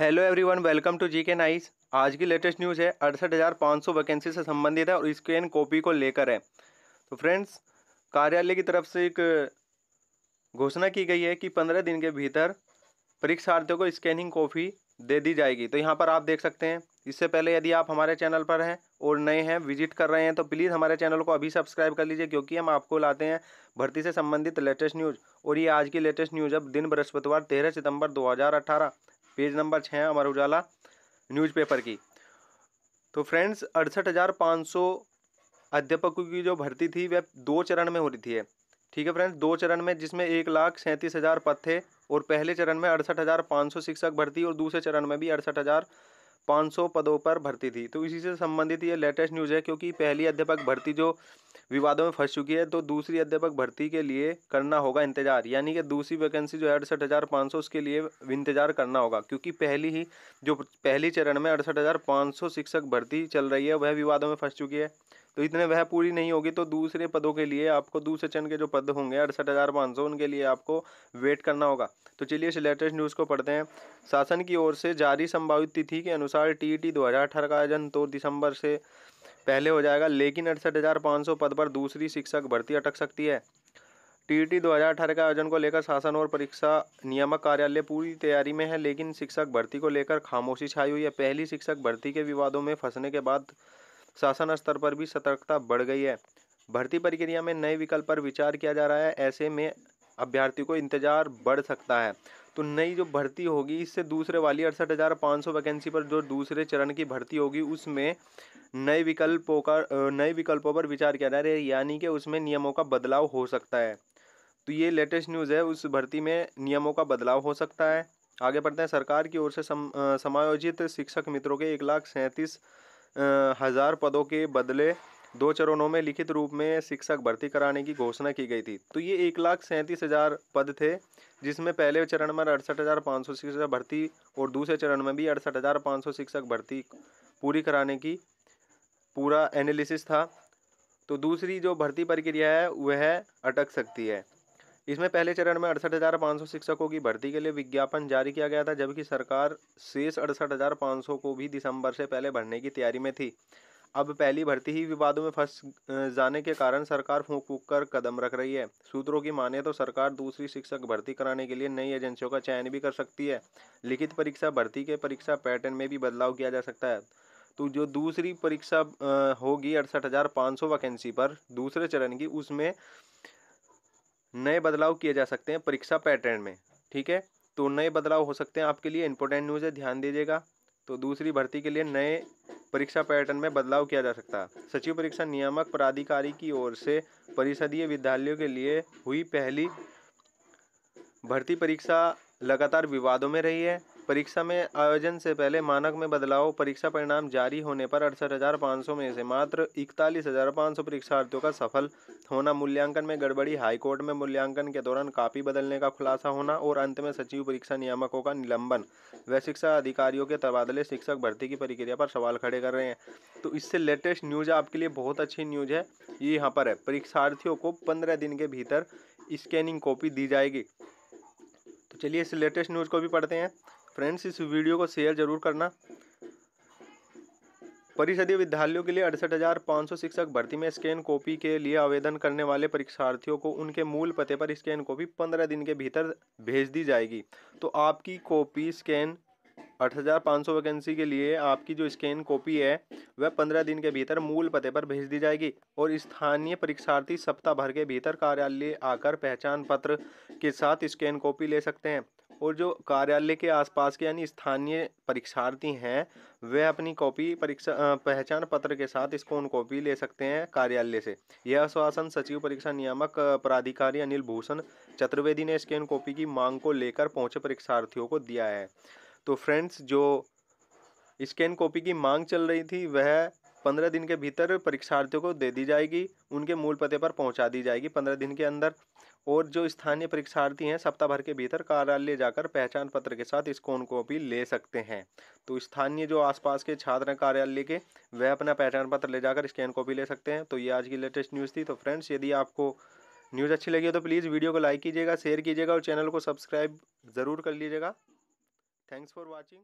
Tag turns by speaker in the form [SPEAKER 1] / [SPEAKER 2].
[SPEAKER 1] hello everyone welcome to G K nice आज की latest news है अड़सठ हज़ार पाँच सौ वैकेंसी से संबंधित है और इसके इन कॉपी को लेकर है तो फ्रेंड्स कार्यालय की तरफ से एक घोषणा की गई है कि पंद्रह दिन के भीतर परीक्षार्थियों को स्कैनिंग कॉपी दे दी जाएगी तो यहाँ पर आप देख सकते हैं इससे पहले यदि आप हमारे चैनल पर हैं और नए हैं विजिट कर रहे हैं तो प्लीज़ हमारे चैनल को अभी सब्सक्राइब कर लीजिए क्योंकि हम आपको लाते हैं भर्ती से संबंधित लेटेस्ट न्यूज़ और ये आज की लेटेस्ट न्यूज़ अब दिन बृहस्पतिवार तेरह सितंबर दो पेज नंबर छः अमर उजाला न्यूज़पेपर की तो फ्रेंड्स अड़सठ हज़ार पाँच सौ अध्यापकों की जो भर्ती थी वह दो चरण में हो रही थी ठीक है फ्रेंड्स दो चरण में जिसमें एक लाख सैंतीस हज़ार पद थे और पहले चरण में अड़सठ हज़ार पाँच सौ शिक्षक भर्ती और दूसरे चरण में भी अड़सठ हज़ार 500 पदों पर भर्ती थी तो इसी से संबंधित ये लेटेस्ट न्यूज़ है क्योंकि पहली अध्यापक भर्ती जो विवादों में फंस चुकी है तो दूसरी अध्यापक भर्ती के लिए करना होगा इंतजार यानी कि दूसरी वैकेंसी जो है अड़सठ हज़ार पाँच सौ उसके लिए इंतजार करना होगा क्योंकि पहली ही जो पहली चरण में अड़सठ हज़ार पाँच सौ शिक्षक भर्ती चल रही है वह विवादों में फंस चुकी है तो इतने वह पूरी नहीं होगी तो दूसरे पदों के लिए आपको दूसरे चरण के जो पद होंगे अड़सठ हज़ार पाँच सौ उनके लिए आपको वेट करना होगा तो चलिए इस लेटेस्ट न्यूज़ को पढ़ते हैं शासन की ओर से जारी संभावित तिथि के अनुसार टी ई का आयोजन दो तो दिसंबर से पहले हो जाएगा लेकिन अड़सठ हज़ार पाँच सौ पद पर दूसरी शिक्षक भर्ती अटक सकती है हजार अठारह के आयोजन को लेकर शासन और परीक्षा नियामक कार्यालय पूरी तैयारी में है लेकिन शिक्षक भर्ती को लेकर खामोशी छाई हुई है पहली शिक्षक भर्ती के विवादों में फंसने के बाद शासन स्तर पर भी सतर्कता बढ़ गई है भर्ती प्रक्रिया में नए विकल्प पर विचार किया जा रहा है ऐसे में अभ्यर्थी को इंतजार बढ़ सकता है तो नई जो भर्ती होगी इससे दूसरे वाली अड़सठ हज़ार पाँच सौ वैकेंसी पर जो दूसरे चरण की भर्ती होगी उसमें नए विकल्पों का नए विकल्पों पर विचार किया जा रहा है यानी कि उसमें नियमों का बदलाव हो सकता है तो ये लेटेस्ट न्यूज़ है उस भर्ती में नियमों का बदलाव हो सकता है आगे बढ़ते हैं सरकार की ओर से सम, समायोजित शिक्षक मित्रों के एक लाख सैंतीस हज़ार पदों के बदले दो चरणों में लिखित रूप में शिक्षक भर्ती कराने की घोषणा की गई थी तो ये एक लाख सैंतीस हज़ार पद थे जिसमें पहले चरण में अड़सठ हज़ार पाँच सौ शिक्षक भर्ती और दूसरे चरण में भी अड़सठ हज़ार पाँच सौ शिक्षक भर्ती पूरी कराने की पूरा एनालिसिस था तो दूसरी जो भर्ती प्रक्रिया है वह अटक सकती है इसमें पहले चरण में अड़सठ हज़ार पाँच सौ शिक्षकों की भर्ती के लिए विज्ञापन जारी किया गया था जबकि सरकार शेष अड़सठ हज़ार पाँच सौ को भी दिसंबर से पहले भरने की तैयारी में थी अब पहली भर्ती ही विवादों में फंस जाने के कारण सरकार फूक फूक कर कदम रख रही है सूत्रों की माने तो सरकार दूसरी शिक्षक भर्ती कराने के लिए नई एजेंसियों का चयन भी कर सकती है लिखित परीक्षा भर्ती के परीक्षा पैटर्न में भी बदलाव किया जा सकता है तो जो दूसरी परीक्षा होगी अड़सठ हज़ार सौ वैकेंसी पर दूसरे चरण की उसमें नए बदलाव किए जा सकते हैं परीक्षा पैटर्न में ठीक है तो नए बदलाव हो सकते हैं आपके लिए इंपॉर्टेंट न्यूज़ है ध्यान दीजिएगा तो दूसरी भर्ती के लिए नए परीक्षा पैटर्न में बदलाव किया जा सकता है सचिव परीक्षा नियामक प्राधिकारी की ओर से परिषदीय विद्यालयों के लिए हुई पहली भर्ती परीक्षा लगातार विवादों में रही है परीक्षा में आयोजन से पहले मानक में बदलाव परीक्षा परिणाम जारी होने पर अड़सठ हज़ार पाँच सौ में से मात्र इकतालीस हज़ार पाँच सौ परीक्षार्थियों का सफल होना मूल्यांकन में गड़बड़ी हाईकोर्ट में मूल्यांकन के दौरान कापी बदलने का खुलासा होना और अंत में सचिव परीक्षा नियामकों का निलंबन व शिक्षा अधिकारियों के तबादले शिक्षक भर्ती की प्रक्रिया पर सवाल खड़े कर रहे हैं तो इससे लेटेस्ट न्यूज़ आपके लिए बहुत अच्छी न्यूज़ है ये यहाँ पर है परीक्षार्थियों को पंद्रह दिन के भीतर स्कैनिंग कॉपी दी जाएगी तो चलिए इस लेटेस्ट न्यूज़ को भी पढ़ते हैं फ्रेंड्स इस वीडियो को शेयर जरूर करना परिषदीय विद्यालयों के लिए अड़सठ हज़ार पाँच सौ शिक्षक भर्ती में स्कैन कॉपी के लिए आवेदन करने वाले परीक्षार्थियों को उनके मूल पते पर स्कैन कॉपी पंद्रह दिन के भीतर भेज दी जाएगी तो आपकी कॉपी स्कैन अठ हज़ार पाँच सौ वैकेंसी के लिए आपकी जो स्कैन कॉपी है वह पंद्रह दिन के भीतर मूल पते पर भेज दी जाएगी और स्थानीय परीक्षार्थी सप्ताह भर के भीतर कार्यालय आकर पहचान पत्र के साथ स्कैन कॉपी ले सकते हैं और जो कार्यालय के आसपास के यानी स्थानीय परीक्षार्थी हैं वह अपनी कॉपी परीक्षा पहचान पत्र के साथ इसको उन कॉपी ले सकते हैं कार्यालय से यह आश्वासन सचिव परीक्षा नियामक पदाधिकारी अनिल भूषण चतुर्वेदी ने स्कैन कॉपी की मांग को लेकर पहुंचे परीक्षार्थियों को दिया है तो फ्रेंड्स जो स्कैन कॉपी की मांग चल रही थी वह पंद्रह दिन के भीतर परीक्षार्थियों को दे दी जाएगी उनके मूल पते पर पहुंचा दी जाएगी पंद्रह दिन के अंदर और जो स्थानीय परीक्षार्थी हैं सप्ताह भर के भीतर कार्यालय जाकर पहचान पत्र के साथ स्कॉन कॉपी ले सकते हैं तो स्थानीय जो आसपास के छात्र हैं कार्यालय के वह अपना पहचान पत्र ले जाकर स्कैन कॉपी ले सकते हैं तो ये आज की लेटेस्ट न्यूज़ थी तो फ्रेंड्स यदि आपको न्यूज़ अच्छी लगी हो तो प्लीज़ वीडियो को लाइक कीजिएगा शेयर कीजिएगा और चैनल को सब्सक्राइब ज़रूर कर लीजिएगा थैंक्स फॉर वॉचिंग